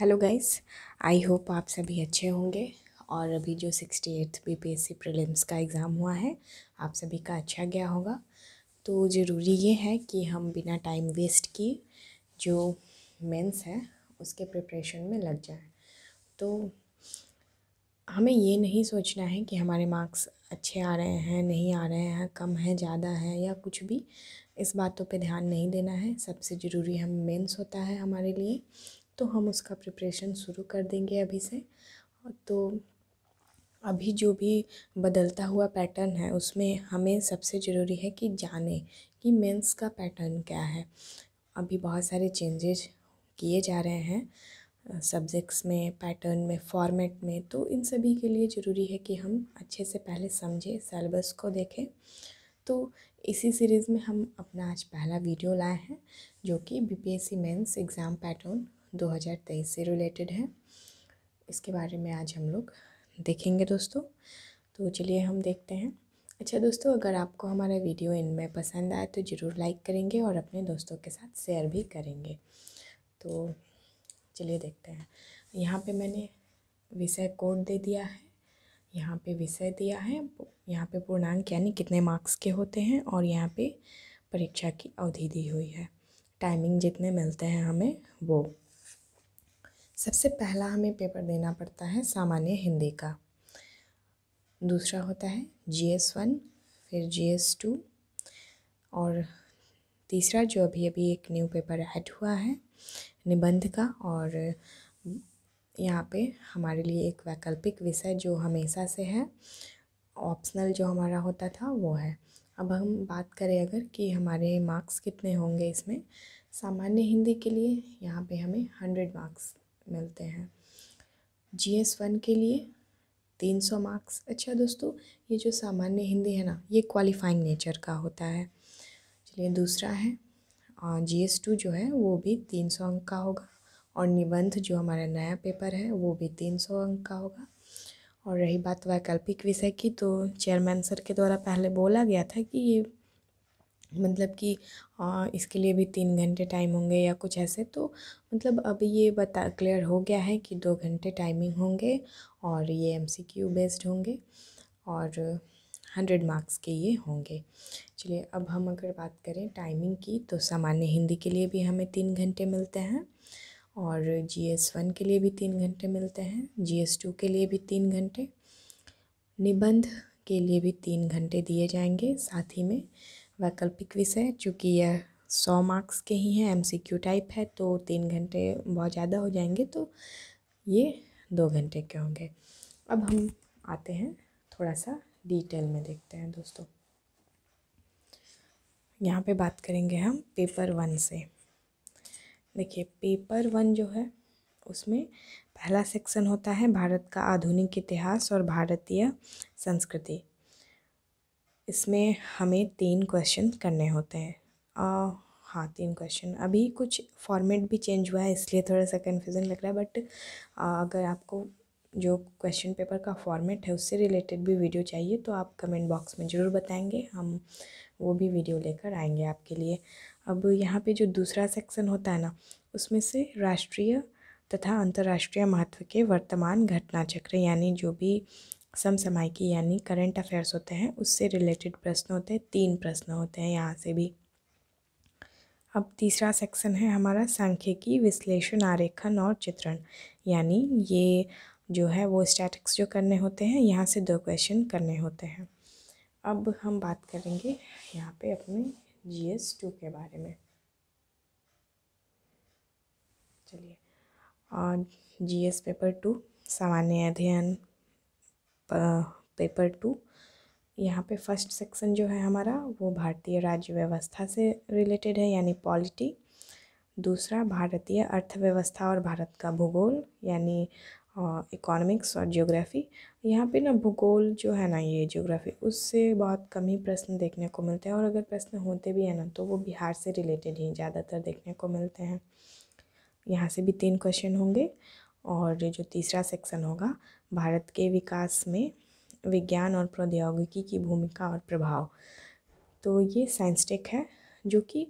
hello guys I hope आप सभी अच्छे होंगे और अभी जो sixty eighth B P S C prelims का एग्ज़ाम हुआ है आप सभी का अच्छा गया होगा तो ज़रूरी ये है कि हम बिना टाइम वेस्ट किए जो मेंस है उसके प्रिपरेशन में लग जाए तो हमें ये नहीं सोचना है कि हमारे मार्क्स अच्छे आ रहे हैं नहीं आ रहे हैं कम है ज़्यादा है या कुछ भी इस बातों पे ध्यान नहीं देना है सबसे ज़रूरी हम मेंस होता है हमारे लिए तो हम उसका प्रिपरेशन शुरू कर देंगे अभी से तो अभी जो भी बदलता हुआ पैटर्न है उसमें हमें सबसे ज़रूरी है कि जाने कि मेंस का पैटर्न क्या है अभी बहुत सारे चेंजेज किए जा रहे हैं सब्जेक्ट्स में पैटर्न में फॉर्मेट में तो इन सभी के लिए ज़रूरी है कि हम अच्छे से पहले समझें सेलेबस को देखें तो इसी सीरीज़ में हम अपना आज पहला वीडियो लाए हैं जो कि बीपीएससी मेंस एग्ज़ाम पैटर्न 2023 से रिलेटेड है इसके बारे में आज हम लोग देखेंगे दोस्तों तो चलिए हम देखते हैं अच्छा दोस्तों अगर आपको हमारा वीडियो इनमें पसंद आए तो ज़रूर लाइक करेंगे और अपने दोस्तों के साथ शेयर भी करेंगे तो चलिए देखते हैं यहाँ पे मैंने विषय कोड दे दिया है यहाँ पे विषय दिया है यहाँ पे पूर्णांक यानी कितने मार्क्स के होते हैं और यहाँ पे परीक्षा की अवधि दी हुई है टाइमिंग जितने मिलते हैं हमें वो सबसे पहला हमें पेपर देना पड़ता है सामान्य हिंदी का दूसरा होता है जी एस वन फिर जी एस टू और तीसरा जो अभी अभी एक न्यू पेपर ऐड हुआ है निबंध का और यहाँ पे हमारे लिए एक वैकल्पिक विषय जो हमेशा से है ऑप्शनल जो हमारा होता था वो है अब हम बात करें अगर कि हमारे मार्क्स कितने होंगे इसमें सामान्य हिंदी के लिए यहाँ पे हमें हंड्रेड मार्क्स मिलते हैं जी एस वन के लिए तीन सौ मार्क्स अच्छा दोस्तों ये जो सामान्य हिंदी है ना ये क्वालिफाइंग नेचर का होता है चलिए दूसरा है जी एस टू जो है वो भी तीन सौ अंक का होगा और निबंध जो हमारा नया पेपर है वो भी तीन सौ अंक का होगा और रही बात वैकल्पिक विषय की तो चेयरमैन सर के द्वारा पहले बोला गया था कि ये मतलब कि इसके लिए भी तीन घंटे टाइम होंगे या कुछ ऐसे तो मतलब अब ये बता क्लियर हो गया है कि दो घंटे टाइमिंग होंगे और ये क्यू बेस्ड होंगे और हंड्रेड मार्क्स के ये होंगे चलिए अब हम अगर बात करें टाइमिंग की तो सामान्य हिंदी के लिए भी हमें तीन घंटे मिलते हैं और जी एस वन के लिए भी तीन घंटे मिलते हैं जी एस टू के लिए भी तीन घंटे निबंध के लिए भी तीन घंटे दिए जाएंगे साथ ही में वैकल्पिक विषय चूँकि यह सौ मार्क्स के ही हैं एमसीक्यू टाइप है तो तीन घंटे बहुत ज़्यादा हो जाएंगे तो ये दो घंटे के होंगे अब हम आते हैं थोड़ा सा डिटेल में देखते हैं दोस्तों यहाँ पे बात करेंगे हम पेपर वन से देखिए पेपर वन जो है उसमें पहला सेक्शन होता है भारत का आधुनिक इतिहास और भारतीय संस्कृति इसमें हमें तीन क्वेश्चन करने होते हैं आ, हाँ तीन क्वेश्चन अभी कुछ फॉर्मेट भी चेंज हुआ है इसलिए थोड़ा सा कन्फ्यूज़न लग रहा है बट आ, अगर आपको जो क्वेश्चन पेपर का फॉर्मेट है उससे रिलेटेड भी वीडियो चाहिए तो आप कमेंट बॉक्स में ज़रूर बताएंगे हम वो भी वीडियो लेकर आएंगे आपके लिए अब यहाँ पे जो दूसरा सेक्शन होता है ना उसमें से राष्ट्रीय तथा अंतर्राष्ट्रीय महत्व के वर्तमान घटना चक्र यानी जो भी समसमाय की यानी करंट अफेयर्स होते हैं उससे रिलेटेड प्रश्न होते हैं तीन प्रश्न होते हैं यहाँ से भी अब तीसरा सेक्शन है हमारा सांख्यिकी विश्लेषण आरेखन और चित्रण यानी ये जो है वो स्टैटिक्स जो करने होते हैं यहाँ से दो क्वेश्चन करने होते हैं अब हम बात करेंगे यहाँ पे अपने जी एस टू के बारे में चलिए और जी एस पेपर टू सामान्य अध्ययन पेपर टू यहाँ पे फर्स्ट सेक्शन जो है हमारा वो भारतीय राज्य व्यवस्था से रिलेटेड है यानी पॉलिटी दूसरा भारतीय अर्थव्यवस्था और भारत का भूगोल यानी इकोनॉमिक्स और ज्योग्राफी यहाँ पे ना भूगोल जो है ना ये ज्योग्राफी उससे बहुत कम ही प्रश्न देखने को मिलते हैं और अगर प्रश्न होते भी हैं ना तो वो बिहार से रिलेटेड ही ज़्यादातर देखने को मिलते हैं यहाँ से भी तीन क्वेश्चन होंगे और जो तीसरा सेक्शन होगा भारत के विकास में विज्ञान और प्रौद्योगिकी की भूमिका और प्रभाव तो ये साइंस टेक है जो कि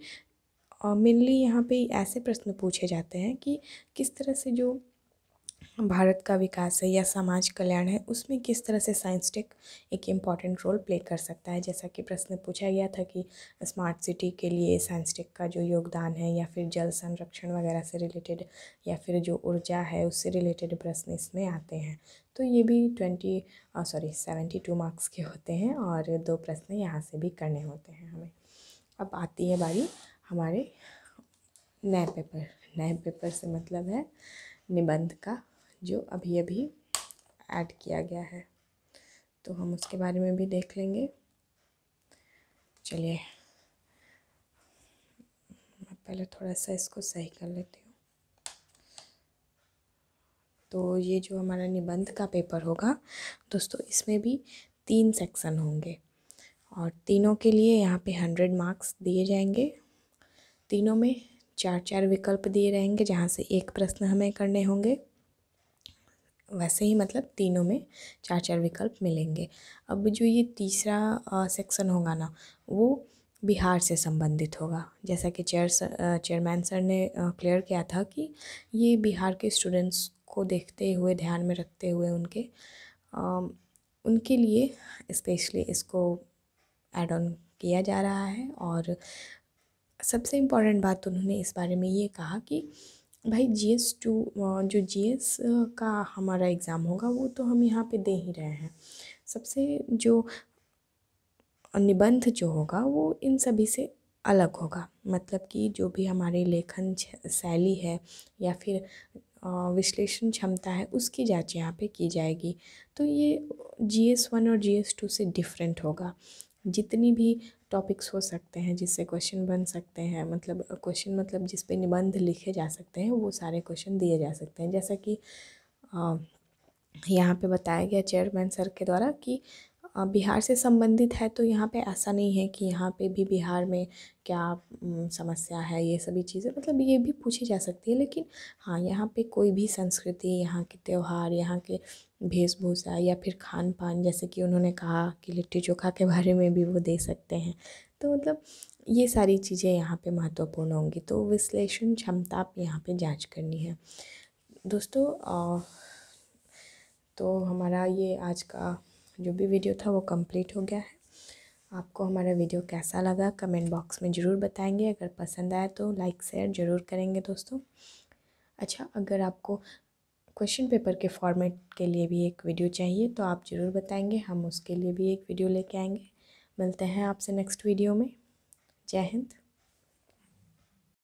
मेनली यहाँ पे ऐसे प्रश्न पूछे जाते हैं कि किस तरह से जो भारत का विकास है या समाज कल्याण है उसमें किस तरह से साइंस टेक एक इम्पॉर्टेंट रोल प्ले कर सकता है जैसा कि प्रश्न पूछा गया था कि स्मार्ट सिटी के लिए साइंस टेक का जो योगदान है या फिर जल संरक्षण वगैरह से रिलेटेड या फिर जो ऊर्जा है उससे रिलेटेड प्रश्न इसमें आते हैं तो ये भी twenty sorry seventy two marks के होते हैं और दो प्रश्न यहाँ से भी करने होते हैं हमें अब आती है बारी हमारे नए पेपर नए पेपर से मतलब है निबंध का जो अभी अभी ऐड किया गया है तो हम उसके बारे में भी देख लेंगे चलिए मैं पहले थोड़ा सा इसको सही कर लेती हूँ तो ये जो हमारा निबंध का पेपर होगा दोस्तों इसमें भी तीन सेक्शन होंगे और तीनों के लिए यहाँ पे हंड्रेड मार्क्स दिए जाएंगे तीनों में चार चार विकल्प दिए रहेंगे जहाँ से एक प्रश्न हमें करने होंगे वैसे ही मतलब तीनों में चार चार विकल्प मिलेंगे अब जो ये तीसरा सेक्शन होगा ना वो बिहार से संबंधित होगा जैसा कि चेयर चेयरमैन सर ने क्लियर किया था कि ये बिहार के स्टूडेंट्स को देखते हुए ध्यान में रखते हुए उनके आ, उनके लिए स्पेशली इसको एड ऑन किया जा रहा है और सबसे इम्पॉर्टेंट बात उन्होंने इस बारे में ये कहा कि भाई जी एस टू जो जी एस का हमारा एग्ज़ाम होगा वो तो हम यहाँ पे दे ही रहे हैं सबसे जो निबंध जो होगा वो इन सभी से अलग होगा मतलब कि जो भी हमारी लेखन शैली है या फिर विश्लेषण क्षमता है उसकी जांच यहाँ पे की जाएगी तो ये जी एस वन और जी एस टू से डिफरेंट होगा जितनी भी टॉपिक्स हो सकते हैं जिससे क्वेश्चन बन सकते हैं मतलब क्वेश्चन मतलब जिस पे निबंध लिखे जा सकते हैं वो सारे क्वेश्चन दिए जा सकते हैं जैसा कि यहाँ पे बताया गया चेयरमैन सर के द्वारा कि बिहार से संबंधित है तो यहाँ पे ऐसा नहीं है कि यहाँ पे भी बिहार में क्या समस्या है ये सभी चीज़ें मतलब ये भी पूछी जा सकती है लेकिन हाँ यहाँ पे कोई भी संस्कृति यहाँ के त्यौहार यहाँ के वेशभूषा या फिर खान पान जैसे कि उन्होंने कहा कि लिट्टी चोखा के बारे में भी वो दे सकते हैं तो मतलब ये सारी चीज़ें यहाँ पे महत्वपूर्ण होंगी तो विश्लेषण क्षमता आप यहाँ पे जांच करनी है दोस्तों तो हमारा ये आज का जो भी वीडियो था वो कंप्लीट हो गया है आपको हमारा वीडियो कैसा लगा कमेंट बॉक्स में ज़रूर बताएंगे अगर पसंद आया तो लाइक शेयर ज़रूर करेंगे दोस्तों अच्छा अगर आपको क्वेश्चन पेपर के फॉर्मेट के लिए भी एक वीडियो चाहिए तो आप ज़रूर बताएंगे हम उसके लिए भी एक वीडियो लेके आएंगे मिलते हैं आपसे नेक्स्ट वीडियो में जय हिंद